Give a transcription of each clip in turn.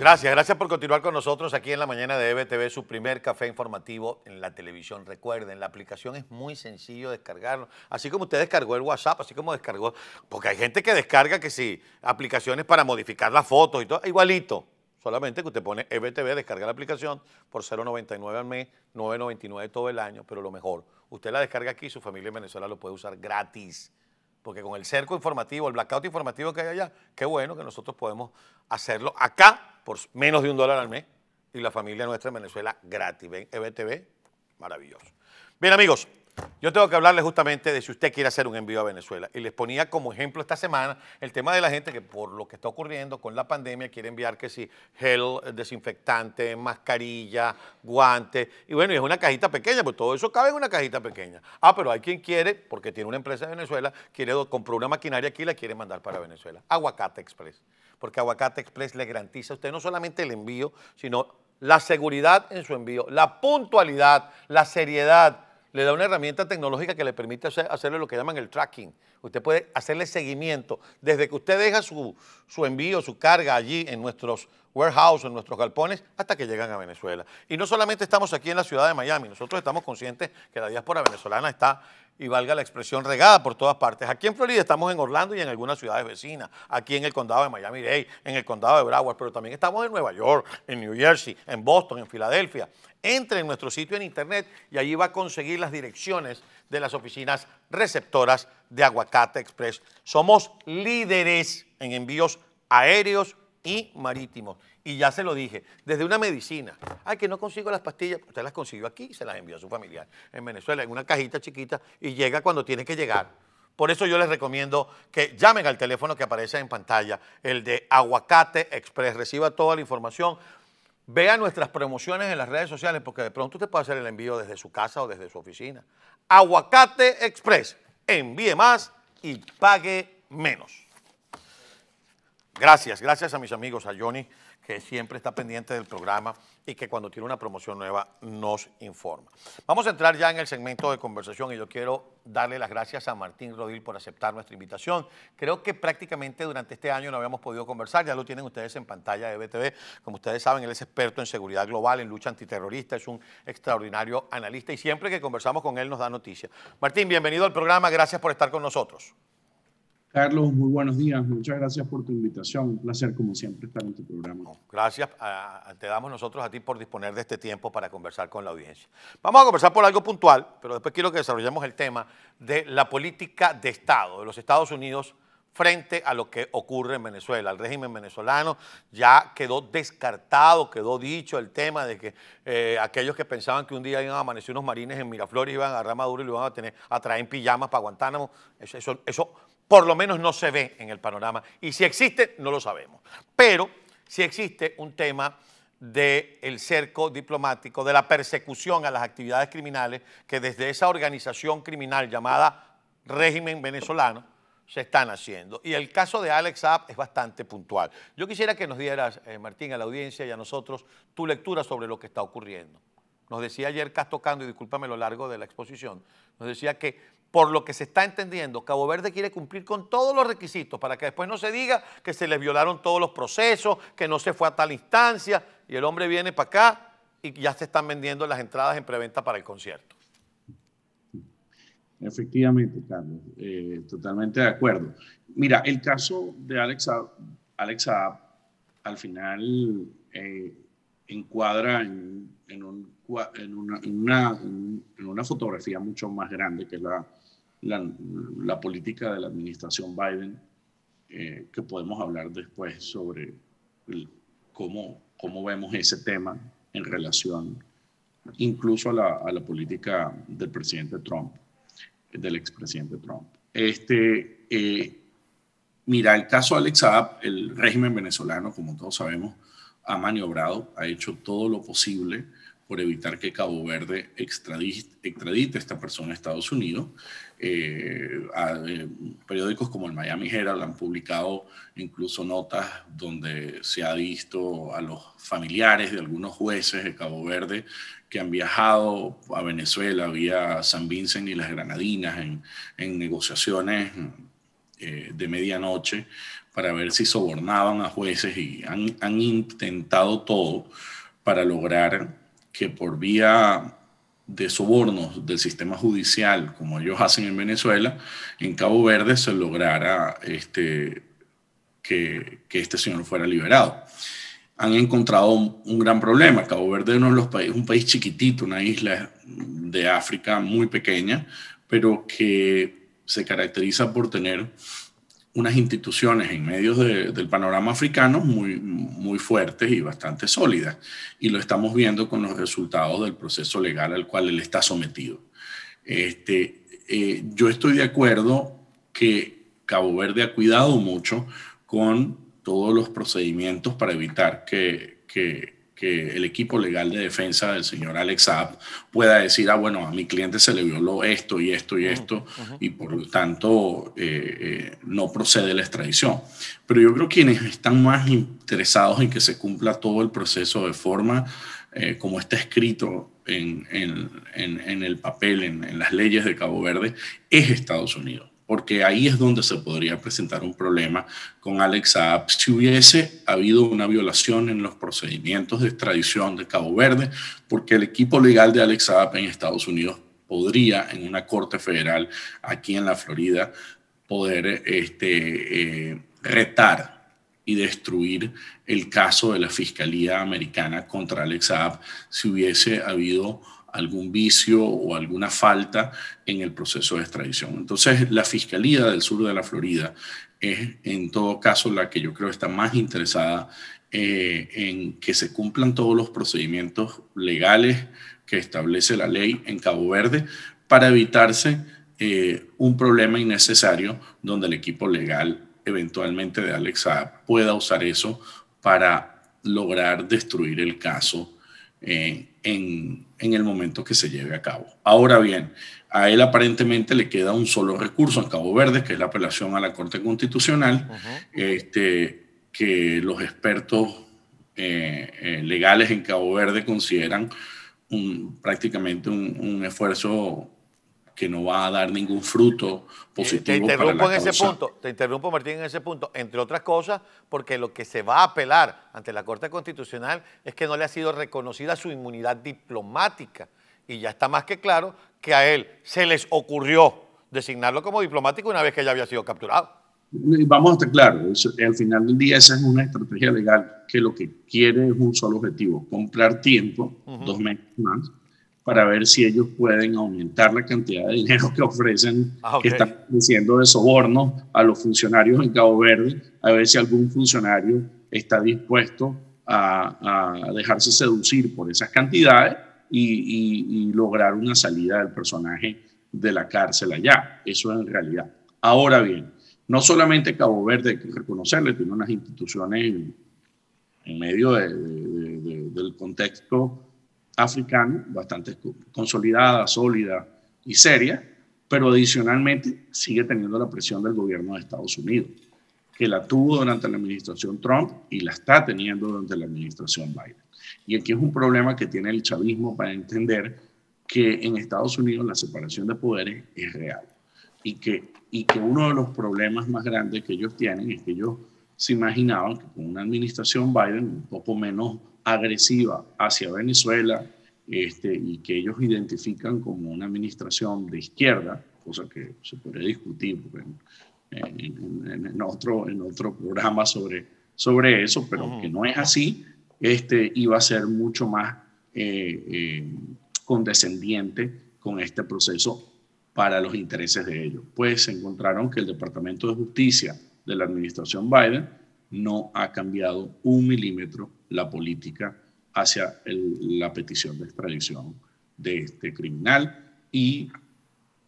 Gracias, gracias por continuar con nosotros aquí en la mañana de EBTV, su primer café informativo en la televisión. Recuerden, la aplicación es muy sencillo descargarlo, así como usted descargó el WhatsApp, así como descargó, porque hay gente que descarga que sí, aplicaciones para modificar las fotos y todo, igualito. Solamente que usted pone EBTV, descarga la aplicación por 0.99 al mes, 9.99 todo el año, pero lo mejor, usted la descarga aquí y su familia en Venezuela lo puede usar gratis porque con el cerco informativo, el blackout informativo que hay allá, qué bueno que nosotros podemos hacerlo acá por menos de un dólar al mes y la familia nuestra en Venezuela gratis. Ven, EBTV, maravilloso. Bien, amigos, yo tengo que hablarles justamente de si usted quiere hacer un envío a Venezuela. Y les ponía como ejemplo esta semana el tema de la gente que por lo que está ocurriendo con la pandemia quiere enviar que si gel, eh, desinfectante, mascarilla, guantes. Y bueno, y es una cajita pequeña, pues todo eso cabe en una cajita pequeña. Ah, pero hay quien quiere, porque tiene una empresa en Venezuela, quiere compró una maquinaria aquí y la quiere mandar para Venezuela. Aguacate Express porque Aguacate Express le garantiza a usted no solamente el envío, sino la seguridad en su envío, la puntualidad, la seriedad. Le da una herramienta tecnológica que le permite hacerle lo que llaman el tracking. Usted puede hacerle seguimiento. Desde que usted deja su, su envío, su carga allí en nuestros warehouses, en nuestros galpones, hasta que llegan a Venezuela. Y no solamente estamos aquí en la ciudad de Miami, nosotros estamos conscientes que la diáspora venezolana está y valga la expresión regada por todas partes. Aquí en Florida estamos en Orlando y en algunas ciudades vecinas, aquí en el condado de Miami-Dade, en el condado de Broward, pero también estamos en Nueva York, en New Jersey, en Boston, en Filadelfia. Entre en nuestro sitio en internet y allí va a conseguir las direcciones de las oficinas receptoras de Aguacate Express. Somos líderes en envíos aéreos y marítimos. Y ya se lo dije, desde una medicina. Ay, que no consigo las pastillas. Usted las consiguió aquí y se las envió a su familiar en Venezuela, en una cajita chiquita, y llega cuando tiene que llegar. Por eso yo les recomiendo que llamen al teléfono que aparece en pantalla, el de Aguacate Express. Reciba toda la información. Vea nuestras promociones en las redes sociales porque de pronto usted puede hacer el envío desde su casa o desde su oficina. Aguacate Express. Envíe más y pague menos. Gracias, gracias a mis amigos, a Johnny, que siempre está pendiente del programa y que cuando tiene una promoción nueva nos informa. Vamos a entrar ya en el segmento de conversación y yo quiero darle las gracias a Martín Rodil por aceptar nuestra invitación. Creo que prácticamente durante este año no habíamos podido conversar, ya lo tienen ustedes en pantalla de BTV. Como ustedes saben, él es experto en seguridad global, en lucha antiterrorista, es un extraordinario analista y siempre que conversamos con él nos da noticias. Martín, bienvenido al programa, gracias por estar con nosotros. Carlos, muy buenos días. Muchas gracias por tu invitación. Un placer, como siempre, estar en tu programa. Gracias. Ah, ah, te damos nosotros a ti por disponer de este tiempo para conversar con la audiencia. Vamos a conversar por algo puntual, pero después quiero que desarrollemos el tema de la política de Estado de los Estados Unidos frente a lo que ocurre en Venezuela. El régimen venezolano ya quedó descartado, quedó dicho el tema de que eh, aquellos que pensaban que un día iban a amanecer unos marines en Miraflores, iban a agarrar Maduro y lo iban a, tener, a traer en pijamas para Guantánamo, eso, eso, eso por lo menos no se ve en el panorama. Y si existe, no lo sabemos. Pero si existe un tema del cerco diplomático, de la persecución a las actividades criminales que desde esa organización criminal llamada régimen venezolano se están haciendo. Y el caso de Alex Saab es bastante puntual. Yo quisiera que nos dieras, eh, Martín, a la audiencia y a nosotros tu lectura sobre lo que está ocurriendo nos decía ayer Cando, y discúlpame lo largo de la exposición, nos decía que por lo que se está entendiendo, Cabo Verde quiere cumplir con todos los requisitos para que después no se diga que se le violaron todos los procesos, que no se fue a tal instancia, y el hombre viene para acá y ya se están vendiendo las entradas en preventa para el concierto. Efectivamente, Carlos, eh, totalmente de acuerdo. Mira, el caso de Alexa, Alexa al final eh, encuadra en, en, en, una, fotografía mucho más grande que la, la, política de la administración Biden, eh, que podemos hablar después sobre cómo, cómo vemos ese tema en relación incluso a la, política del presidente Trump, del expresidente Trump. Este, eh, mira, el caso Alex el régimen venezolano, como todos sabemos, ha maniobrado, ha hecho todo lo posible por evitar que Cabo Verde extradite, a esta persona a Estados Unidos. Eh, eh, periódicos como el Miami Herald han publicado incluso notas donde se ha visto a los familiares de algunos jueces de Cabo Verde que han viajado a Venezuela vía San Vincent y las Granadinas en, negociaciones eh, de medianoche para ver si sobornaban a jueces y han, intentado todo para lograr que por vía de sobornos del sistema judicial, como ellos hacen en Venezuela, en Cabo Verde se lograra este, que, este señor fuera liberado. Han encontrado un, gran problema. Cabo Verde es los países, un país chiquitito, una isla de África muy pequeña, pero que se caracteriza por tener unas instituciones en medios del panorama africano muy, muy fuertes y bastante sólidas. Y lo estamos viendo con los resultados del proceso legal al cual él está sometido. Este, eh, yo estoy de acuerdo que Cabo Verde ha cuidado mucho con todos los procedimientos para evitar que, que que el equipo legal de defensa del señor Alex Saab pueda decir, ah, bueno, a mi cliente se le violó esto y esto y esto, y por lo tanto eh, eh, no procede la extradición. Pero yo creo que quienes están más interesados en que se cumpla todo el proceso de forma eh, como está escrito en, en el papel, en las leyes de Cabo Verde, es Estados Unidos porque ahí es donde se podría presentar un problema con Alex Saab. Si hubiese habido una violación en los procedimientos de extradición de Cabo Verde, porque el equipo legal de Alex Saab en Estados Unidos podría en una corte federal aquí en la Florida poder este, eh, retar y destruir el caso de la Fiscalía Americana contra Alex Saab si hubiese habido algún vicio o alguna falta en el proceso de extradición. Entonces, la Fiscalía del Sur de la Florida es, en todo caso, la que yo creo está más interesada eh, en que se cumplan todos los procedimientos legales que establece la ley en Cabo Verde para evitarse eh, un problema innecesario donde el equipo legal eventualmente de Alexa pueda usar eso para lograr destruir el caso eh, en, el momento que se lleve a cabo. Ahora bien, a él aparentemente le queda un solo recurso en Cabo Verde, que es la apelación a la Corte Constitucional, este, que los expertos eh, eh, legales en Cabo Verde consideran prácticamente un esfuerzo que no va a dar ningún fruto positivo. Te interrumpo en ese punto, te interrumpo Martín en ese punto, entre otras cosas, porque lo que se va a apelar ante la Corte Constitucional es que no le ha sido reconocida su inmunidad diplomática. Y ya está más que claro que a él se les ocurrió designarlo como diplomático una vez que ya había sido capturado. Eh, vamos a estar claros, al final del día esa es una estrategia legal que lo que quiere es un solo objetivo, comprar tiempo, dos meses más, para ver si ellos pueden aumentar la cantidad de dinero que ofrecen, ah, que están ofreciendo de soborno a los funcionarios en Cabo Verde, a ver si algún funcionario está dispuesto a, dejarse seducir por esas cantidades y, lograr una salida del personaje de la cárcel allá. Eso en realidad. Ahora bien, no solamente Cabo Verde, hay que reconocerle, tiene unas instituciones en, medio del contexto africano, bastante consolidada, sólida y seria, pero adicionalmente sigue teniendo la presión del gobierno de Estados Unidos, que la tuvo durante la administración Trump y la está teniendo durante la administración Biden. Y aquí es un problema que tiene el chavismo para entender que en Estados Unidos la separación de poderes es real y que, y que uno de los problemas más grandes que ellos tienen es que ellos se imaginaban que con una administración Biden un poco menos agresiva hacia Venezuela este, y que ellos identifican como una administración de izquierda, cosa que se puede discutir en, otro, programa sobre, sobre eso, pero que no es así, este, iba a ser mucho más eh, eh, condescendiente con este proceso para los intereses de ellos. Pues se encontraron que el Departamento de Justicia de la administración Biden no ha cambiado un milímetro la política hacia la petición de extradición de este criminal y,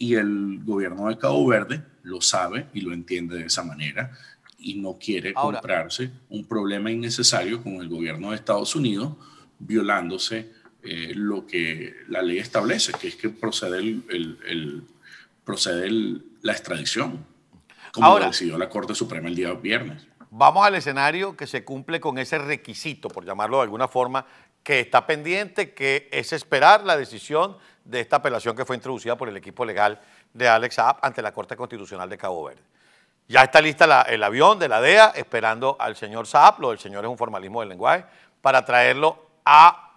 el gobierno de Cabo Verde lo sabe y lo entiende de esa manera y no quiere comprarse un problema innecesario con el gobierno de Estados Unidos violándose eh, lo que la ley establece, que es que procede, el, la extradición, como lo decidió la Corte Suprema el día viernes vamos al escenario que se cumple con ese requisito, por llamarlo de alguna forma, que está pendiente, que es esperar la decisión de esta apelación que fue introducida por el equipo legal de Alex Saab ante la Corte Constitucional de Cabo Verde. Ya está lista el avión de la DEA esperando al señor Saab, lo del señor es un formalismo del lenguaje, para traerlo a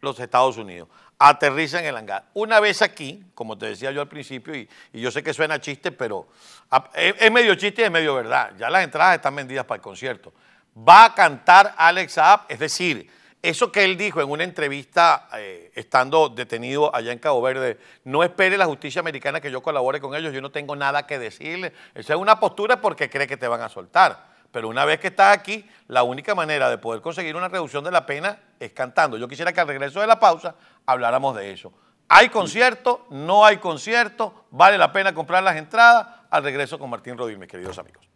los Estados Unidos aterriza en el hangar. Una vez aquí, como te decía yo al principio, y, yo sé que suena chiste, pero ah, es, medio chiste y es medio verdad. Ya las entradas están vendidas para el concierto. Va a cantar Alex Saab, es decir, eso que él dijo en una entrevista eh, estando detenido allá en Cabo Verde, no espere la justicia americana que yo colabore con ellos, yo no tengo nada que decirle. Esa es una postura porque cree que te van a soltar. Pero una vez que estás aquí, la única manera de poder conseguir una reducción de la pena es cantando. Yo quisiera que al regreso de la pausa habláramos de eso. ¿Hay concierto? ¿No hay concierto? ¿Vale la pena comprar las entradas? Al regreso con Martín Rodríguez, mis queridos amigos.